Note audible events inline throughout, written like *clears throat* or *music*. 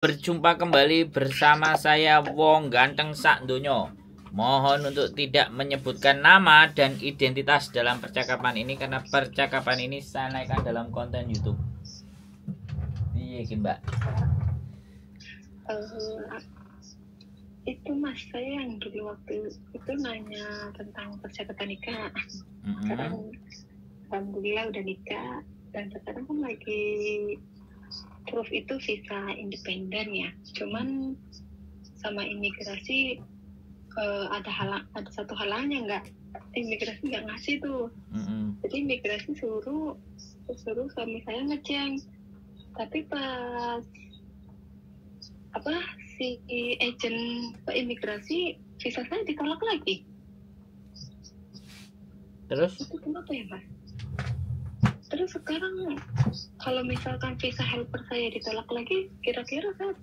Berjumpa kembali bersama saya Wong Ganteng Sak Dunyo. Mohon untuk tidak menyebutkan nama dan identitas dalam percakapan ini karena percakapan ini saya naikkan dalam konten YouTube. Iya, Mbak. Eh, itu mas saya yang dulu waktu itu nanya tentang percakapan nikah. Mm -hmm. Sekarang alhamdulillah udah nikah dan sekarang kan lagi Proof itu visa independen ya. Cuman sama imigrasi uh, ada halang ada satu halangnya nggak imigrasi nggak ngasih tuh. Mm-hmm. Jadi imigrasi suruh suruh suami saya ngeceng. Tapi pas apa si agent imigrasi visa saya ditolak lagi. Terus? Itu kenapa ya mas? terus sekarang kalau misalkan visa helper saya ditolak lagi kira-kira kan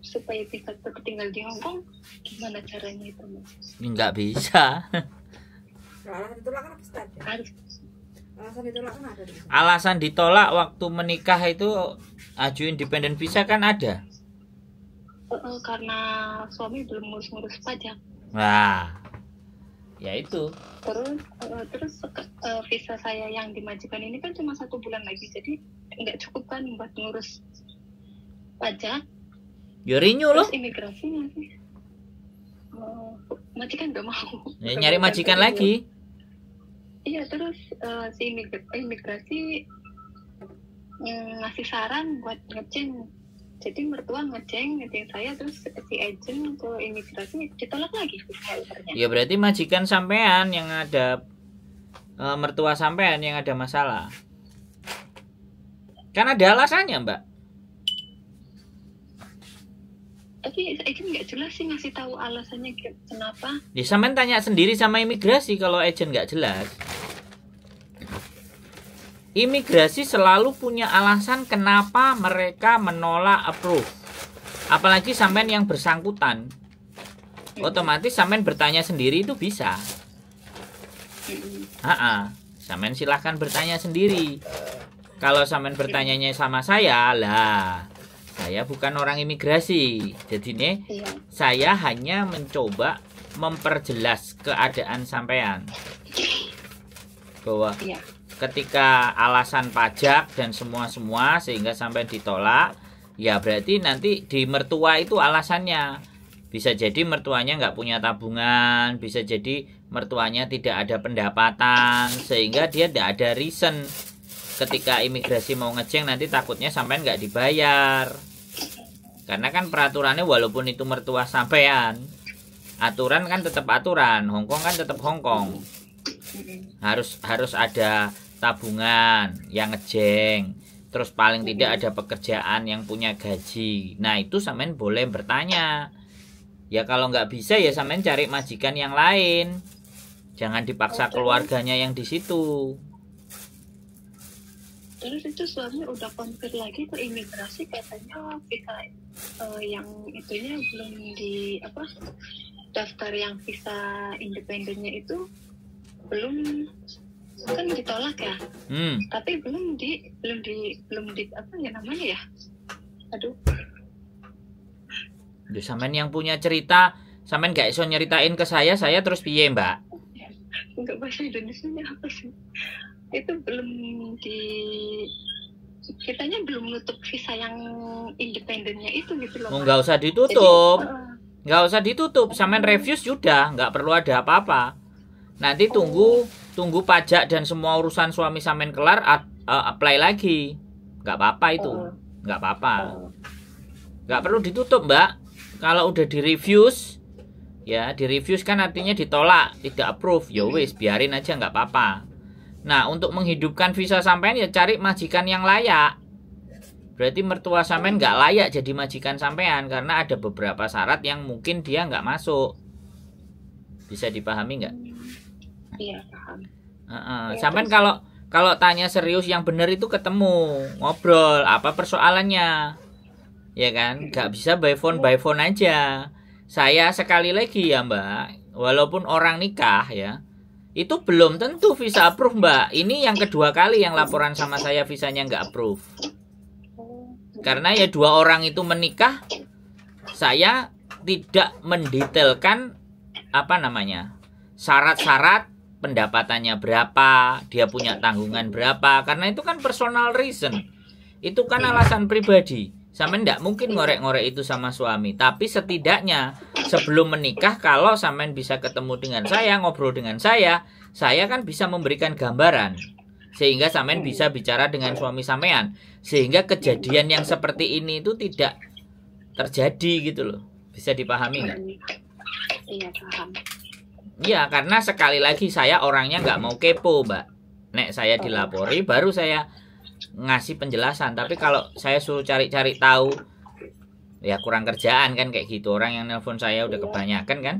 supaya bisa tetap tinggal di Hong Kong, gimana caranya itu mas nggak bisa alasan ditolak kan alasan ditolak kan ada alasan ditolak waktu menikah itu ajuin independen visa kan ada uh, karena suami belum ngurus-ngurus pajak nah ya itu terus uh, terus uh, visa saya yang dimajukan ini kan cuma satu bulan lagi jadi nggak cukup kan buat ngurus pajak yurinyu ya, loh imigrasi nanti uh, oh, majikan gak mau ya, nyari majikan lagi iya terus uh, si imigrasi, mm, ngasih saran buat ngecek jadi mertua ngeceng ngeceng saya terus si agent ke imigrasi ditolak lagi ya berarti majikan sampean yang ada e, mertua sampean yang ada masalah kan ada alasannya mbak tapi agent nggak jelas sih ngasih tahu alasannya kenapa ya sampean tanya sendiri sama imigrasi kalau agent nggak jelas imigrasi selalu punya alasan kenapa mereka menolak approve. Apalagi sampean yang bersangkutan. Otomatis sampean bertanya sendiri itu bisa. Ah, sampean silahkan bertanya sendiri. Kalau sampean bertanyanya sama saya, lah saya bukan orang imigrasi. Jadi nih, iya. saya hanya mencoba memperjelas keadaan sampean bahwa iya ketika alasan pajak dan semua-semua sehingga sampai ditolak ya berarti nanti di mertua itu alasannya bisa jadi mertuanya nggak punya tabungan bisa jadi mertuanya tidak ada pendapatan sehingga dia tidak ada reason ketika imigrasi mau ngeceng nanti takutnya sampai nggak dibayar karena kan peraturannya walaupun itu mertua sampean aturan kan tetap aturan Hongkong kan tetap Hongkong harus harus ada tabungan yang ngejeng terus paling tidak hmm. ada pekerjaan yang punya gaji nah itu samen boleh bertanya ya kalau nggak bisa ya samen cari majikan yang lain jangan dipaksa keluarganya yang di situ terus itu suami udah konfir lagi ke imigrasi katanya visa uh, yang itunya belum di apa daftar yang visa independennya itu belum kan ditolak ya hmm. tapi belum di belum di belum di apa ya namanya ya aduh Duh, samen yang punya cerita samen gak iso nyeritain ke saya saya terus piye mbak enggak bahasa Indonesia apa sih itu belum di kitanya belum nutup visa yang independennya itu gitu loh. Oh, eh, nggak usah ditutup. Jadi, uh, nggak usah ditutup. Samen hmm. review sudah, nggak perlu ada apa-apa. Nanti tunggu tunggu pajak dan semua urusan suami samen kelar uh, apply lagi. Nggak apa-apa itu. Oh. Nggak apa-apa. Oh. Nggak perlu ditutup, Mbak. Kalau udah di refuse ya di refuse kan artinya ditolak tidak approve ya hmm. wis biarin aja nggak apa-apa nah untuk menghidupkan visa sampean ya cari majikan yang layak berarti mertua sampean nggak layak jadi majikan sampean karena ada beberapa syarat yang mungkin dia nggak masuk bisa dipahami nggak iya paham uh iya, sampai kalau kalau tanya serius yang benar itu ketemu ngobrol apa persoalannya ya kan hmm. nggak bisa by phone by phone aja saya sekali lagi ya mbak walaupun orang nikah ya itu belum tentu visa approve mbak ini yang kedua kali yang laporan sama saya visanya nggak approve karena ya dua orang itu menikah saya tidak mendetailkan apa namanya syarat-syarat pendapatannya berapa, dia punya tanggungan berapa. Karena itu kan personal reason. Itu kan alasan pribadi. Sama tidak mungkin ngorek-ngorek itu sama suami. Tapi setidaknya sebelum menikah kalau samen bisa ketemu dengan saya, ngobrol dengan saya, saya kan bisa memberikan gambaran. Sehingga samen bisa bicara dengan suami samen, Sehingga kejadian yang seperti ini itu tidak terjadi gitu loh. Bisa dipahami nggak? Iya, paham. Iya, karena sekali lagi saya orangnya nggak mau kepo, Mbak. Nek saya oh. dilapori baru saya ngasih penjelasan. Tapi kalau saya suruh cari-cari tahu ya kurang kerjaan kan kayak gitu orang yang nelpon saya udah iya. kebanyakan kan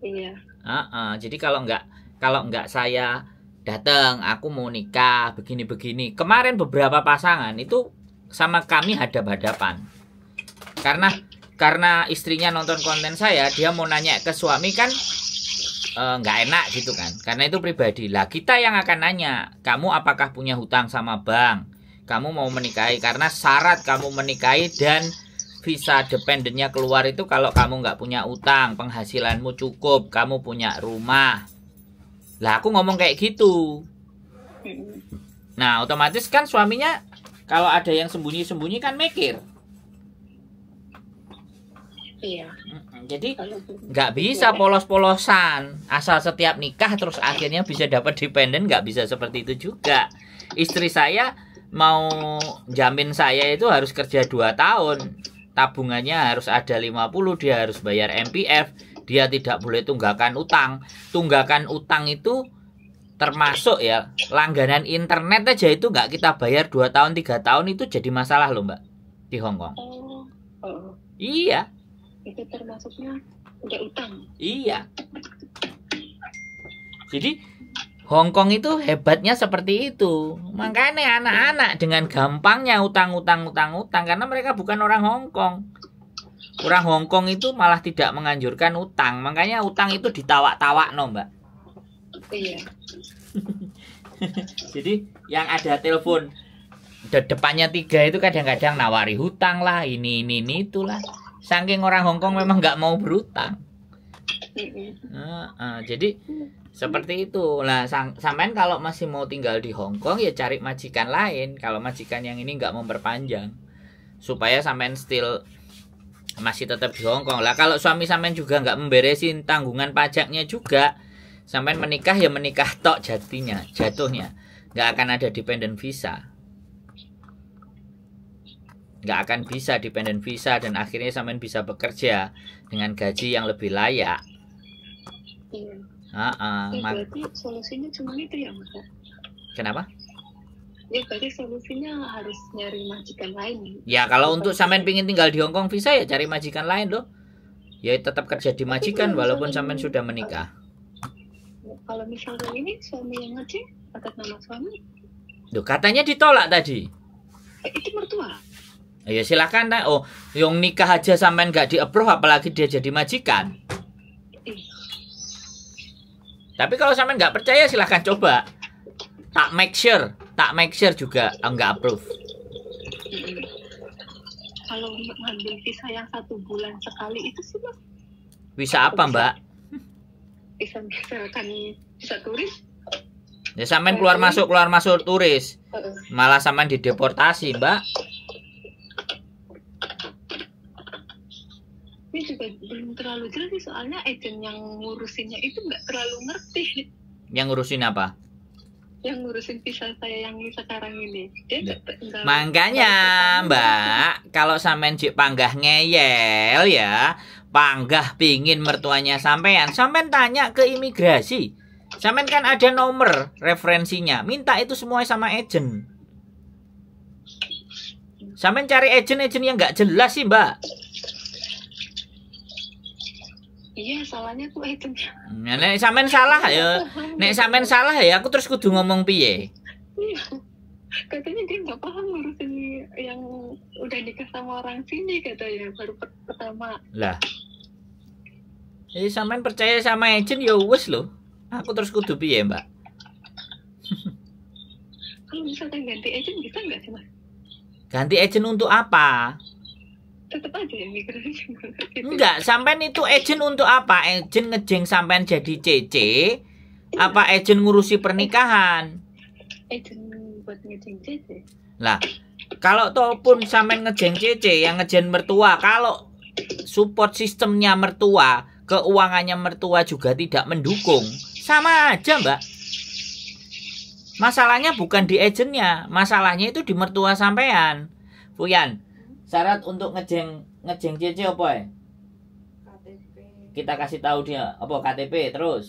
iya uh -uh. jadi kalau nggak kalau nggak saya datang aku mau nikah begini begini kemarin beberapa pasangan itu sama kami hadap hadapan karena karena istrinya nonton konten saya dia mau nanya ke suami kan Eh, nggak uh, enak gitu kan karena itu pribadi lah kita yang akan nanya kamu apakah punya hutang sama bank kamu mau menikahi karena syarat kamu menikahi dan visa dependennya keluar itu kalau kamu nggak punya utang penghasilanmu cukup kamu punya rumah lah aku ngomong kayak gitu hmm. nah otomatis kan suaminya kalau ada yang sembunyi-sembunyi kan mikir Iya. Jadi gitu. nggak bisa polos-polosan asal setiap nikah terus akhirnya bisa dapat dependen nggak bisa seperti itu juga. Istri saya mau jamin saya itu harus kerja 2 tahun. Tabungannya harus ada 50, dia harus bayar MPF, dia tidak boleh tunggakan utang. Tunggakan utang itu termasuk ya langganan internet aja itu nggak kita bayar 2 tahun 3 tahun itu jadi masalah loh mbak di Hongkong. Oh, oh. Iya, itu termasuknya udah utang iya jadi Hongkong itu hebatnya seperti itu. Makanya anak-anak dengan gampangnya utang-utang-utang-utang karena mereka bukan orang Hongkong. Orang Hongkong itu malah tidak menganjurkan utang. Makanya utang itu ditawak-tawak no, Mbak. Iya. *laughs* Jadi yang ada telepon depannya tiga itu kadang-kadang nawari hutang lah ini ini ini itulah. Saking orang Hongkong memang nggak mau berutang. Nah, nah, jadi seperti itu lah sam sampean kalau masih mau tinggal di Hongkong ya cari majikan lain kalau majikan yang ini nggak memperpanjang supaya sampean still masih tetap di Hongkong lah kalau suami sampean juga nggak memberesin tanggungan pajaknya juga sampean menikah ya menikah tok jatinya jatuhnya nggak akan ada dependent visa nggak akan bisa dependen visa dan akhirnya sampean bisa bekerja dengan gaji yang lebih layak. Iya. Uh -uh, ya, berarti solusinya cuma itu ya, Mas. Ya? Kenapa? Ya berarti solusinya harus nyari majikan lain. Ya kalau untuk sampean pingin tinggal di Hong Kong visa ya cari majikan lain loh. Ya tetap kerja di majikan walaupun sampean sudah menikah. Kalau misalnya ini suami yang ngaji atas nama suami. Duh, katanya ditolak tadi. Eh, itu mertua. Ya silahkan nah. Oh, yang nikah aja sampean gak di-approve apalagi dia jadi majikan. Tapi kalau sampean nggak percaya silahkan coba. Tak make sure, tak make sure juga nggak ah, approve. Kalau ngambil visa yang satu bulan sekali itu sih mas. Bisa apa mbak? Bisa misalkan bisa turis. Ya sampean keluar masuk keluar masuk turis. Malah sampean dideportasi mbak. tapi juga belum terlalu jelas sih soalnya agent yang ngurusinnya itu nggak terlalu ngerti yang ngurusin apa yang ngurusin visa saya yang sekarang ini dia makanya mbak kalau sampean cik panggah ngeyel ya panggah pingin mertuanya sampean sampean tanya ke imigrasi sampean kan ada nomor referensinya minta itu semua sama agent sampean cari agent-agent yang nggak jelas sih mbak iya salahnya aku itu nah, ya, nek sampean salah ya nek sampean salah ya aku terus kudu ngomong piye iya. katanya dia nggak paham ngurusin yang udah nikah sama orang sini katanya baru pertama lah jadi eh, sampean percaya sama agent ya wes loh aku terus kudu piye mbak kalau misalkan ganti agent bisa nggak sih mas ganti agent untuk apa tetap aja yang mikir enggak sampean itu agent untuk apa agent ngejeng sampean jadi CC iya. apa agent ngurusi pernikahan agent buat ngejeng CC lah kalau toh pun sampean ngejeng CC yang ngejeng mertua kalau support sistemnya mertua keuangannya mertua juga tidak mendukung sama aja mbak masalahnya bukan di agentnya masalahnya itu di mertua sampean Fuyan syarat untuk ngejeng ngejeng cece apa ya? KTP. Kita kasih tahu dia apa KTP terus.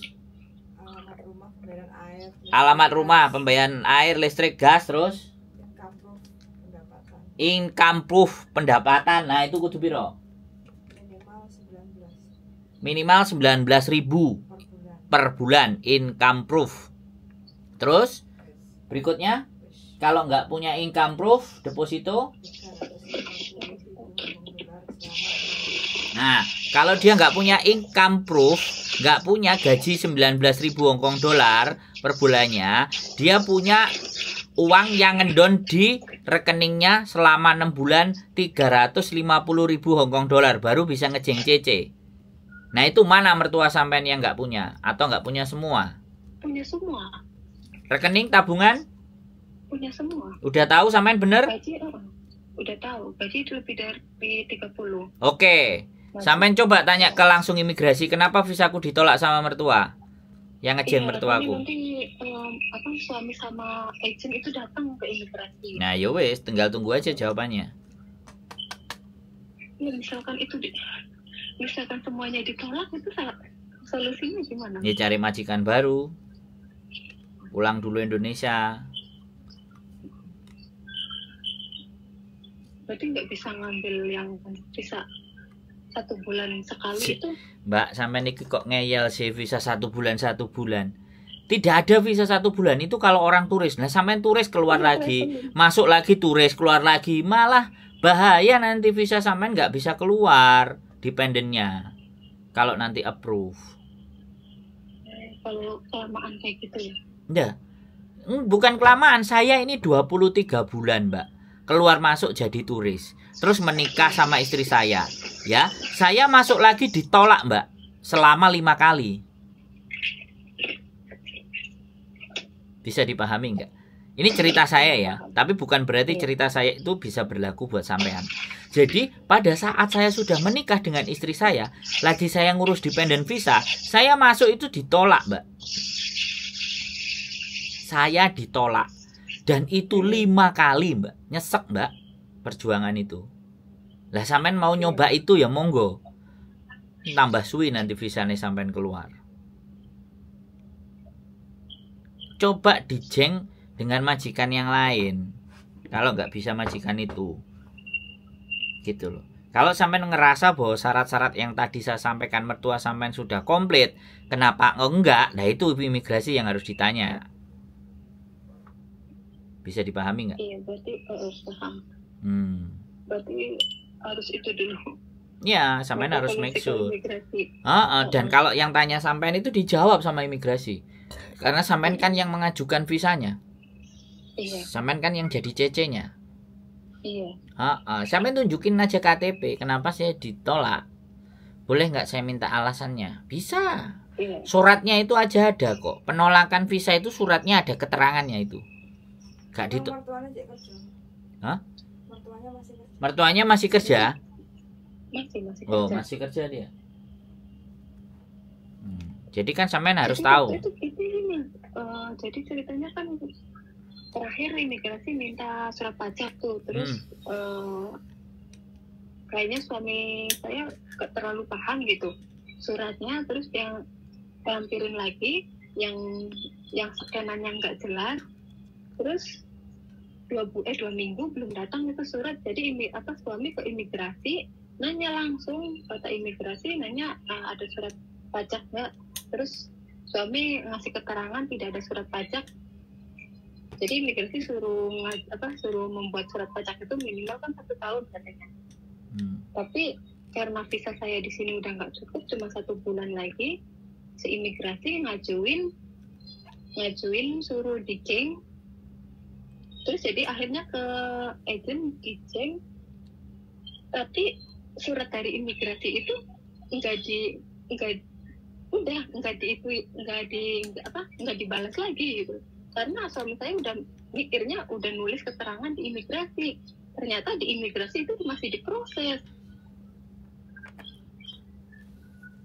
Alamat rumah pembayaran air. Alamat rumah pembayaran air, listrik, gas terus. Income proof pendapatan. Nah, itu kudu piro? Minimal 19. Minimal ribu per bulan, per bulan. income proof. Terus berikutnya kalau nggak punya income proof deposito Nah, kalau dia nggak punya income proof, nggak punya gaji 19.000 Hongkong dolar per bulannya, dia punya uang yang ngendon di rekeningnya selama 6 bulan 350.000 Hongkong dolar baru bisa ngejeng CC. Nah, itu mana mertua sampean yang nggak punya atau nggak punya semua? Punya semua. Rekening tabungan? Punya semua. Udah tahu sampean bener? Gaji, udah tahu. Gaji itu lebih dari 30. Oke. Okay. Sampai coba tanya ke langsung imigrasi, kenapa visaku ditolak sama mertua? Yang ngejeng iya, mertuaku. Nanti um, apa suami sama agent itu datang ke imigrasi. Nah, yo ya wes, tinggal tunggu aja jawabannya. Ya, misalkan itu di, misalkan semuanya ditolak itu solusinya gimana? Ya cari majikan baru. Pulang dulu Indonesia. Berarti nggak bisa ngambil yang bisa satu bulan sekali si, itu Mbak sampai niki kok ngeyel sih visa satu bulan satu bulan tidak ada visa satu bulan itu kalau orang turis nah sampai turis keluar iya, lagi iya, masuk lagi turis keluar lagi malah bahaya nanti visa sampean nggak bisa keluar dependennya kalau nanti approve kalau kelamaan kayak gitu ya Nggak. Hmm, bukan kelamaan saya ini 23 bulan mbak keluar masuk jadi turis terus menikah sama istri saya ya saya masuk lagi ditolak mbak selama lima kali bisa dipahami nggak ini cerita saya ya tapi bukan berarti cerita saya itu bisa berlaku buat sampean jadi pada saat saya sudah menikah dengan istri saya lagi saya ngurus dependent visa saya masuk itu ditolak mbak saya ditolak dan itu lima kali mbak nyesek mbak perjuangan itu lah sampean mau nyoba itu ya monggo tambah suwi nanti visane sampean keluar coba dijeng dengan majikan yang lain kalau nggak bisa majikan itu gitu loh kalau sampean ngerasa bahwa syarat-syarat yang tadi saya sampaikan mertua sampean sudah komplit kenapa enggak nah itu imigrasi yang harus ditanya bisa dipahami nggak iya berarti uh, paham Hmm. Berarti harus itu dulu. Ya, sampean harus make sure. Ah, dan kalau yang tanya sampean itu dijawab sama imigrasi. Karena sampean iya. kan yang mengajukan visanya. Iya. Sampean kan yang jadi CC-nya. Iya. Ah, ah, sampean tunjukin aja KTP, kenapa saya ditolak? Boleh nggak saya minta alasannya? Bisa. Iya. Suratnya itu aja ada kok. Penolakan visa itu suratnya ada keterangannya itu. Gak ditolak. Hah? mertuanya masih kerja. masih kerja? Masih, masih oh, kerja. Oh, masih kerja dia. Hmm. Jadi kan sampean harus tahu. Itu, itu ini. Uh, jadi ceritanya kan terakhir imigrasi minta surat pajak tuh, terus hmm. uh, kayaknya suami saya terlalu paham gitu suratnya, terus yang lampirin lagi yang yang skenanya nggak jelas, terus dua bu eh dua minggu belum datang itu surat jadi imi, apa suami ke imigrasi nanya langsung kata imigrasi nanya uh, ada surat pajak nggak terus suami ngasih keterangan tidak ada surat pajak jadi imigrasi suruh apa suruh membuat surat pajak itu minimal kan satu tahun katanya hmm. tapi karena visa saya di sini udah nggak cukup cuma satu bulan lagi si ngajuin ngajuin suruh diceng terus jadi akhirnya ke agent diceng tapi surat dari imigrasi itu enggak di enggak udah enggak di itu enggak di apa enggak dibalas lagi gitu karena suami saya udah mikirnya udah nulis keterangan di imigrasi ternyata di imigrasi itu masih diproses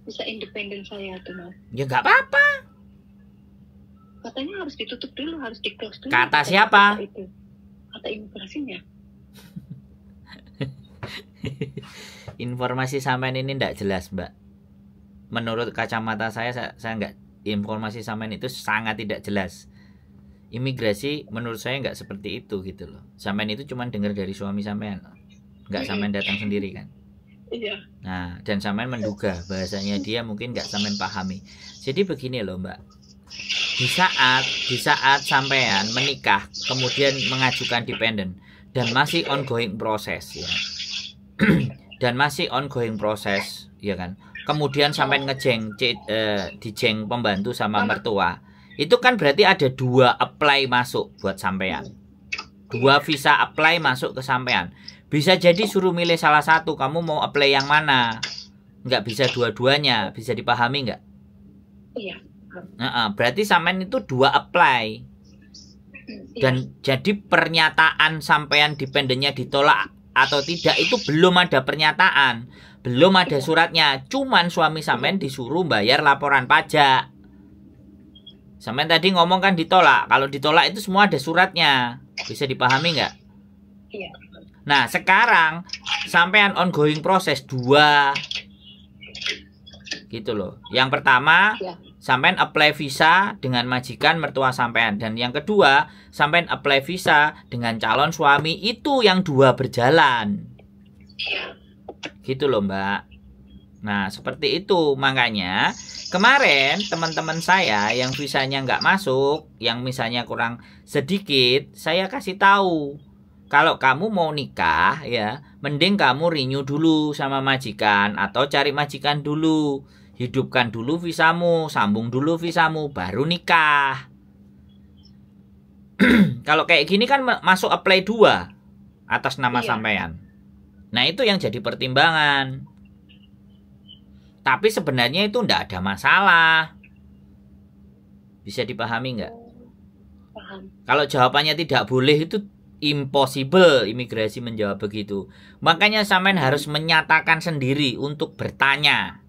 bisa independen saya tuh mas ya nggak apa-apa katanya harus ditutup dulu harus di close dulu kata siapa kata itu kata imigrasinya *laughs* informasi sampean ini tidak jelas mbak menurut kacamata saya saya nggak informasi sampean itu sangat tidak jelas imigrasi menurut saya nggak seperti itu gitu loh sampean itu cuma dengar dari suami sampean nggak sampean datang sendiri kan iya nah dan sampean menduga bahasanya dia mungkin nggak sampean pahami jadi begini loh mbak di saat di saat sampean menikah kemudian mengajukan dependen dan masih ongoing proses ya *clears throat* dan masih ongoing proses ya kan kemudian sampai ngejeng c, eh, dijeng pembantu sama mertua itu kan berarti ada dua apply masuk buat sampean dua visa apply masuk ke sampean bisa jadi suruh milih salah satu kamu mau apply yang mana nggak bisa dua-duanya bisa dipahami nggak iya. Nah, berarti sampean itu dua apply. Dan ya. jadi pernyataan sampean dependennya ditolak atau tidak itu belum ada pernyataan, belum ada iya. suratnya. Cuman suami sampean disuruh bayar laporan pajak. Sampean tadi ngomong kan ditolak. Kalau ditolak itu semua ada suratnya. Bisa dipahami nggak? Iya. Nah, sekarang sampean ongoing proses dua gitu loh. Yang pertama, ya. sampean apply visa dengan majikan mertua sampean dan yang kedua, sampean apply visa dengan calon suami itu yang dua berjalan. Ya. Gitu loh, Mbak. Nah, seperti itu. Makanya, kemarin teman-teman saya yang visanya nggak masuk, yang misalnya kurang sedikit, saya kasih tahu. Kalau kamu mau nikah, ya, mending kamu renew dulu sama majikan atau cari majikan dulu hidupkan dulu visamu, sambung dulu visamu, baru nikah. *clears throat* Kalau kayak gini kan masuk apply dua atas nama iya. sampean. Nah, itu yang jadi pertimbangan. Tapi sebenarnya itu ndak ada masalah. Bisa dipahami nggak? Kalau jawabannya tidak boleh itu impossible imigrasi menjawab begitu. Makanya sampean harus menyatakan sendiri untuk bertanya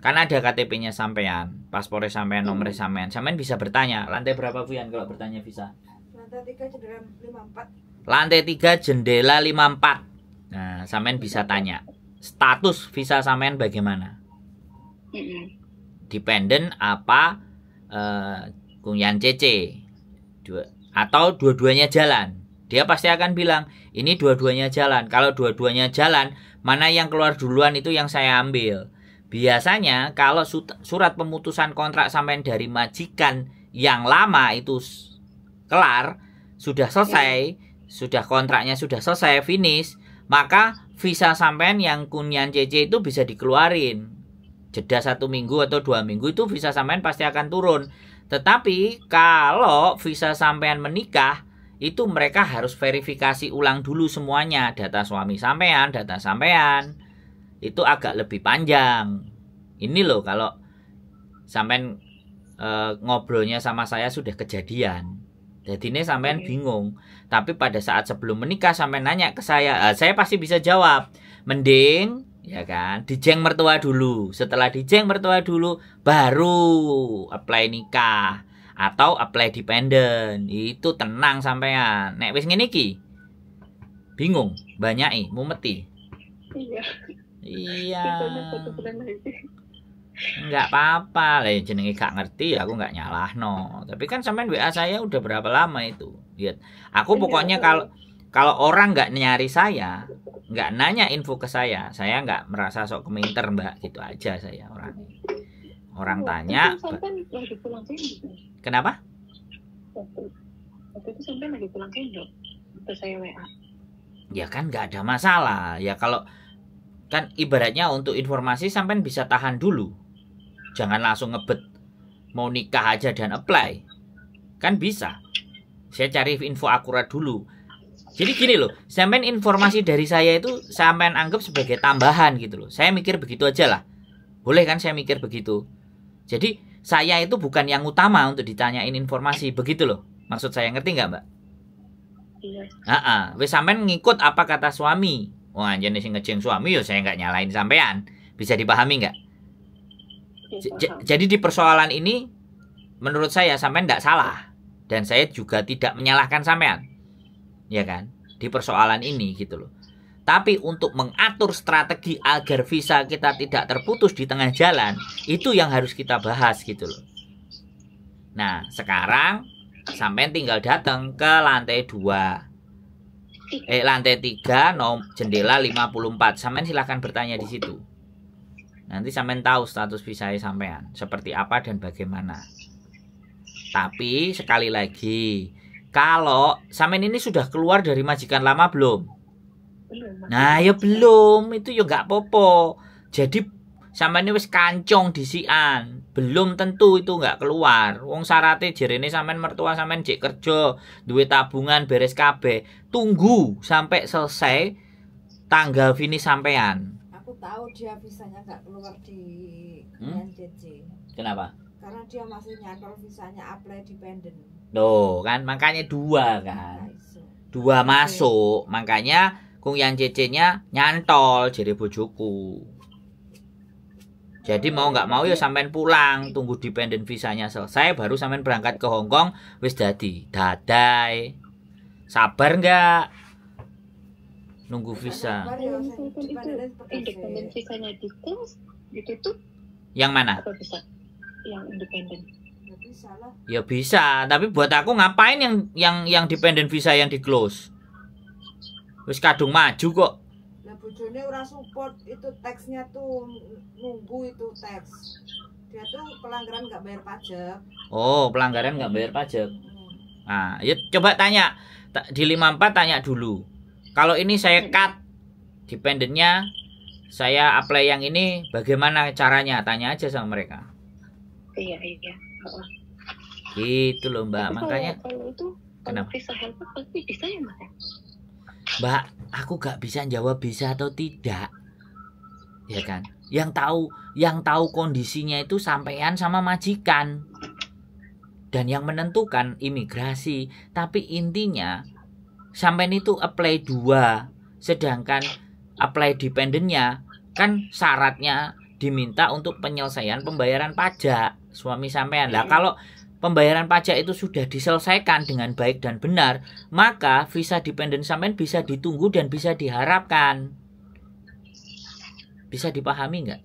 karena ada KTP-nya sampean, paspornya sampean, hmm. nomornya sampean. Sampean bisa bertanya. Lantai berapa Bu Yan kalau bertanya bisa? Lantai 3 jendela 54. Lantai 3 jendela 54. Nah, sampean bisa tanya. Status visa sampean bagaimana? Hmm. Dependent apa eh uh, CC? Dua, atau dua-duanya jalan? Dia pasti akan bilang, ini dua-duanya jalan. Kalau dua-duanya jalan, mana yang keluar duluan itu yang saya ambil Biasanya kalau surat pemutusan kontrak sampean dari majikan yang lama itu kelar, sudah iya. selesai, sudah kontraknya sudah selesai, finish, maka visa sampean yang kunian CC itu bisa dikeluarin. Jeda satu minggu atau dua minggu itu visa sampean pasti akan turun. Tetapi kalau visa sampean menikah, itu mereka harus verifikasi ulang dulu semuanya, data suami sampean, data sampean, itu agak lebih panjang. Ini loh kalau sampean e, ngobrolnya sama saya sudah kejadian. Jadi ini sampean iya. bingung. Tapi pada saat sebelum menikah sampean nanya ke saya, e, saya pasti bisa jawab. Mending ya kan, dijeng mertua dulu. Setelah dijeng mertua dulu baru apply nikah atau apply dependent. Itu tenang sampean. Nek wis ngene iki bingung, banyak i, mumeti. Iya iya Enggak *laughs* apa-apa lah ya, jenenge gak ngerti ya, aku nggak nyalah no tapi kan sampean wa saya udah berapa lama itu lihat aku iya, pokoknya iya. kalau kalau orang nggak nyari saya nggak nanya info ke saya saya nggak merasa sok keminter mbak gitu aja saya orang orang tanya kenapa waktu itu sampai lagi pulang ke terus saya wa ya kan nggak ada masalah ya kalau kan ibaratnya untuk informasi sampean bisa tahan dulu jangan langsung ngebet mau nikah aja dan apply kan bisa saya cari info akurat dulu jadi gini loh sampean informasi dari saya itu sampean anggap sebagai tambahan gitu loh saya mikir begitu aja lah boleh kan saya mikir begitu jadi saya itu bukan yang utama untuk ditanyain informasi begitu loh maksud saya ngerti nggak mbak iya. Ah, wes sampean ngikut apa kata suami Wah, oh, jenis ngejeng suami ya saya nggak nyalain sampean. Bisa dipahami nggak? Jadi di persoalan ini menurut saya sampean nggak salah dan saya juga tidak menyalahkan sampean. Ya kan? Di persoalan ini gitu loh. Tapi untuk mengatur strategi agar visa kita tidak terputus di tengah jalan, itu yang harus kita bahas gitu loh. Nah, sekarang sampean tinggal datang ke lantai 2 eh lantai tiga nom jendela 54. Sampean silahkan bertanya di situ. Nanti sampean tahu status visa sampean seperti apa dan bagaimana. Tapi sekali lagi, kalau sampean ini sudah keluar dari majikan lama belum? Nah, ya belum, itu ya nggak popo. Jadi sama ini wis kancong sian belum tentu itu nggak keluar wong syaratnya ini sampean mertua sampean cek kerja duit tabungan beres KB tunggu sampai selesai tanggal finish sampean aku tahu dia bisanya nggak keluar di hmm? NCC. kenapa karena dia masih kalau visanya apply dependent loh kan makanya dua nah, kan dua masuk makanya kung yang CC nya nyantol jadi bujuku jadi mau nggak mau ya sampean pulang, tunggu dependent visanya selesai baru sampean berangkat ke Hong Kong wis jadi Dadai. Sabar nggak? Nunggu visa. Ya, yang mana? Ya, ya bisa, tapi buat aku ngapain yang yang yang dependent visa yang di close? Wis kadung maju kok bojone orang support itu teksnya tuh nunggu itu teks dia tuh pelanggaran nggak bayar pajak oh pelanggaran nggak bayar pajak hmm. nah ya coba tanya di 54 tanya dulu kalau ini saya cut dependennya saya apply yang ini bagaimana caranya tanya aja sama mereka iya iya gitu loh mbak makanya kalau itu kalau kenapa bisa helper pasti bisa ya mbak Mbak, aku gak bisa jawab bisa atau tidak. Ya kan? Yang tahu yang tahu kondisinya itu sampean sama majikan. Dan yang menentukan imigrasi, tapi intinya sampean itu apply dua, sedangkan apply dependennya kan syaratnya diminta untuk penyelesaian pembayaran pajak suami sampean. Lah kalau pembayaran pajak itu sudah diselesaikan dengan baik dan benar, maka visa dependent sampean bisa ditunggu dan bisa diharapkan. Bisa dipahami nggak?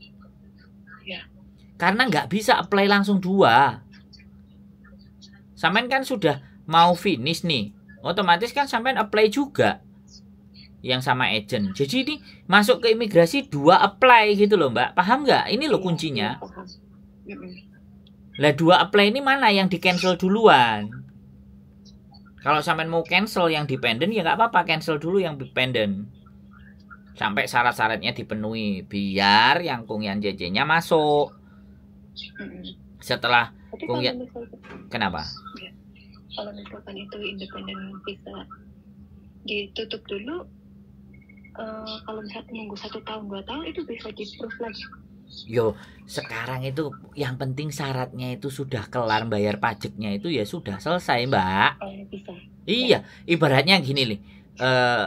Ya. Karena nggak bisa apply langsung dua. Sampean kan sudah mau finish nih, otomatis kan sampean apply juga yang sama agent. Jadi ini masuk ke imigrasi dua apply gitu loh mbak, paham nggak? Ini loh iya, kuncinya. Ya, ya, lah dua apply ini mana yang di cancel duluan? Kalau sampean mau cancel yang dependent ya nggak apa-apa cancel dulu yang dependent sampai syarat-syaratnya dipenuhi biar yang kungian JJ-nya masuk. Setelah Tapi kungian misalkan, kenapa? Ya. Kalau misalkan itu independen bisa ditutup dulu, uh, kalau misalkan nunggu satu tahun dua tahun itu bisa di lagi yo sekarang itu yang penting syaratnya itu sudah kelar bayar pajaknya itu ya sudah selesai mbak eh, bisa. iya ibaratnya gini nih eh,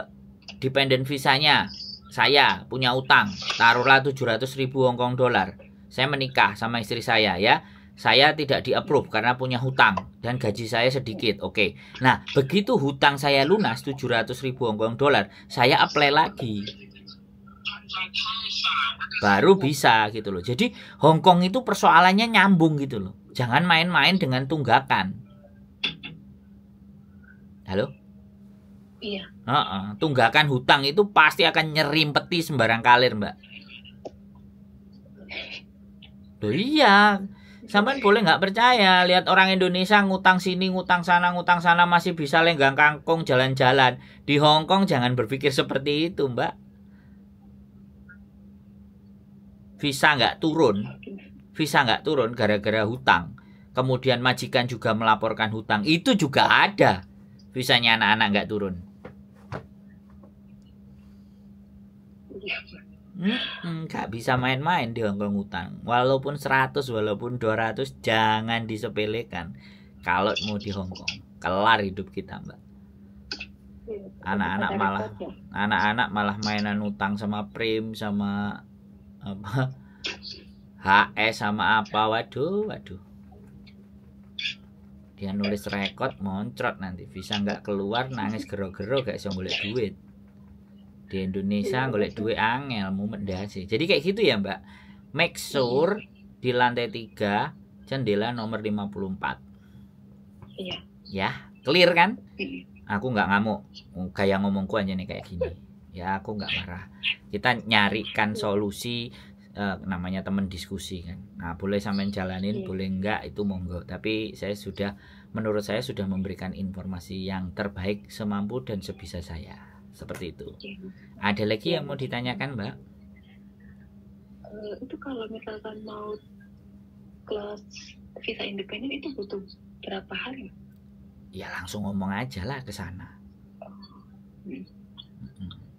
dependent visanya saya punya utang taruhlah 700 ribu Hongkong dolar saya menikah sama istri saya ya saya tidak di approve karena punya hutang dan gaji saya sedikit. Oke. Okay. Nah, begitu hutang saya lunas 700 ribu Hongkong dolar, saya apply lagi baru bisa gitu loh. Jadi Hongkong itu persoalannya nyambung gitu loh. Jangan main-main dengan tunggakan. Halo? Iya. Uh -uh. Tunggakan hutang itu pasti akan nyerimpeti sembarang kalir, Mbak. Loh iya. Sampai boleh nggak percaya lihat orang Indonesia ngutang sini ngutang sana ngutang sana masih bisa lenggang kangkung jalan-jalan di Hongkong. jangan berpikir seperti itu mbak visa nggak turun, visa nggak turun gara-gara hutang. Kemudian majikan juga melaporkan hutang. Itu juga ada visanya anak-anak nggak turun. Hmm, nggak hmm, bisa main-main di Hongkong hutang. Walaupun 100, walaupun 200 jangan disepelekan. Kalau mau di Hongkong, kelar hidup kita, Mbak. Anak-anak malah anak-anak malah mainan utang sama prim sama apa HS e sama apa waduh waduh dia nulis rekod moncrot nanti bisa nggak keluar nangis gero-gero gak bisa boleh duit di Indonesia boleh duit angel mumet sih jadi kayak gitu ya mbak make sure di lantai tiga, jendela nomor 54 iya ya clear kan aku nggak ngamuk kayak ngomongku aja nih kayak gini ya aku nggak marah kita nyarikan iya. solusi uh, namanya temen diskusi kan nah boleh sampean jalanin yeah. boleh enggak itu monggo tapi saya sudah menurut saya sudah memberikan informasi yang terbaik semampu dan sebisa saya seperti itu yeah. ada lagi iya, yang mau ditanyakan mbak uh, itu kalau misalkan mau kelas visa independen itu butuh berapa hari ya? ya langsung ngomong aja lah ke sana oh. hmm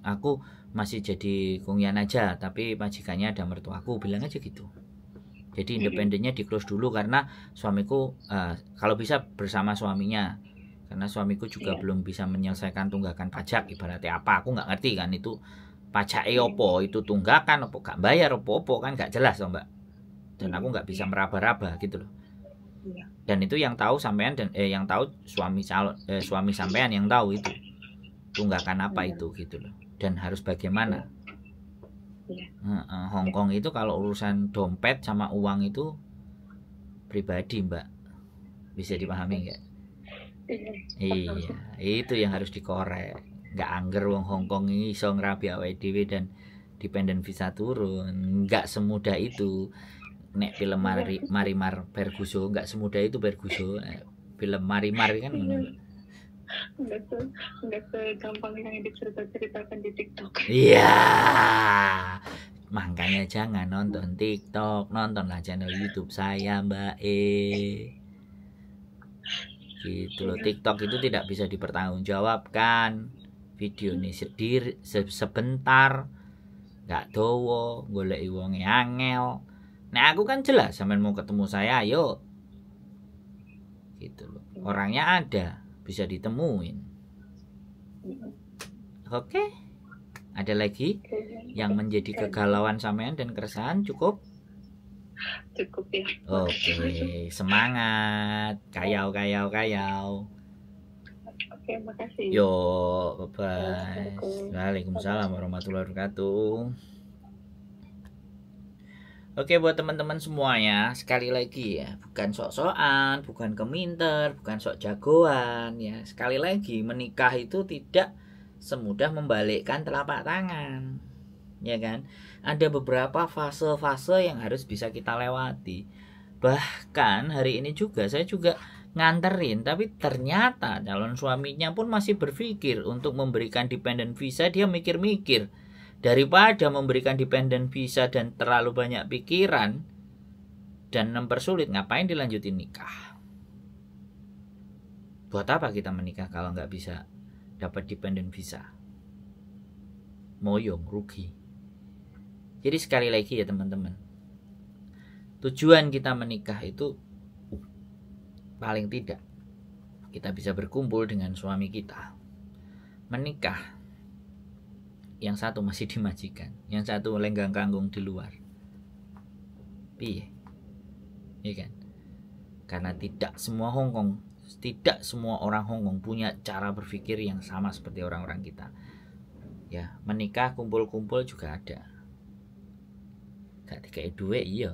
aku masih jadi kungian aja tapi majikannya ada mertuaku bilang aja gitu jadi hmm. independennya di close dulu karena suamiku uh, kalau bisa bersama suaminya karena suamiku juga iya. belum bisa menyelesaikan tunggakan pajak ibaratnya apa aku nggak ngerti kan itu pajak EOPO iya. opo itu tunggakan opo gak bayar opo opo kan nggak jelas loh mbak dan aku iya. nggak bisa meraba-raba gitu loh iya. dan itu yang tahu sampean dan eh yang tahu suami calon eh, suami sampean yang tahu itu tunggakan apa itu gitu loh dan harus bagaimana ya. Hong Kong itu kalau urusan dompet sama uang itu pribadi mbak bisa dipahami nggak iya, iya itu yang harus dikorek nggak angger wong Hong Kong ini song Rabi awdw dan dependen visa turun nggak semudah itu nek film mari iya. marimar Perguso nggak semudah itu Perguso eh, film marimar kan iya nggak se nggak segampang yang dicerita ceritakan di TikTok iya yeah. makanya jangan nonton TikTok nontonlah channel YouTube saya Mbak E gitu loh TikTok itu tidak bisa dipertanggungjawabkan video ini sedir se sebentar nggak dowo golek wonge angel nah aku kan jelas sampean mau ketemu saya ayo gitu loh orangnya ada bisa ditemuin oke okay? ada lagi yang menjadi kegalauan sampean dan keresahan cukup cukup ya oke okay. semangat kayau kayau kayau oke makasih yo bye, -bye. waalaikumsalam warahmatullahi wabarakatuh Oke buat teman-teman semuanya sekali lagi ya bukan sok soan bukan keminter, bukan sok jagoan ya. Sekali lagi menikah itu tidak semudah membalikkan telapak tangan. Ya kan? Ada beberapa fase-fase yang harus bisa kita lewati. Bahkan hari ini juga saya juga nganterin tapi ternyata calon suaminya pun masih berpikir untuk memberikan dependent visa dia mikir-mikir Daripada memberikan dependent visa dan terlalu banyak pikiran dan mempersulit, ngapain dilanjutin nikah? Buat apa kita menikah kalau nggak bisa dapat dependent visa? Moyong, rugi. Jadi sekali lagi ya teman-teman. Tujuan kita menikah itu uh, paling tidak kita bisa berkumpul dengan suami kita. Menikah yang satu masih *laughs* di majikan yang satu lenggang kanggung di luar piye iya kan karena tidak semua Hongkong tidak semua orang Hongkong punya cara berpikir yang sama seperti orang-orang kita ya menikah kumpul-kumpul juga ada gak tiga dua iya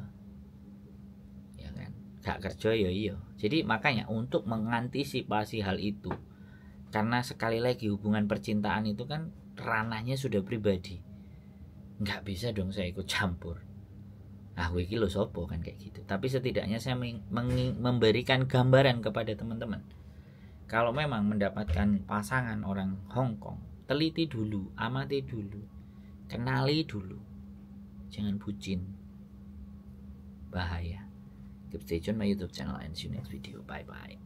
ya kan gak kerja ya iya jadi makanya untuk mengantisipasi hal itu karena sekali lagi hubungan percintaan itu kan ranahnya sudah pribadi nggak bisa dong saya ikut campur ah wiki lo sopo kan kayak gitu tapi setidaknya saya memberikan gambaran kepada teman-teman kalau memang mendapatkan pasangan orang Hong Kong teliti dulu amati dulu kenali dulu jangan bucin bahaya keep stay tune my youtube channel and see you next video bye bye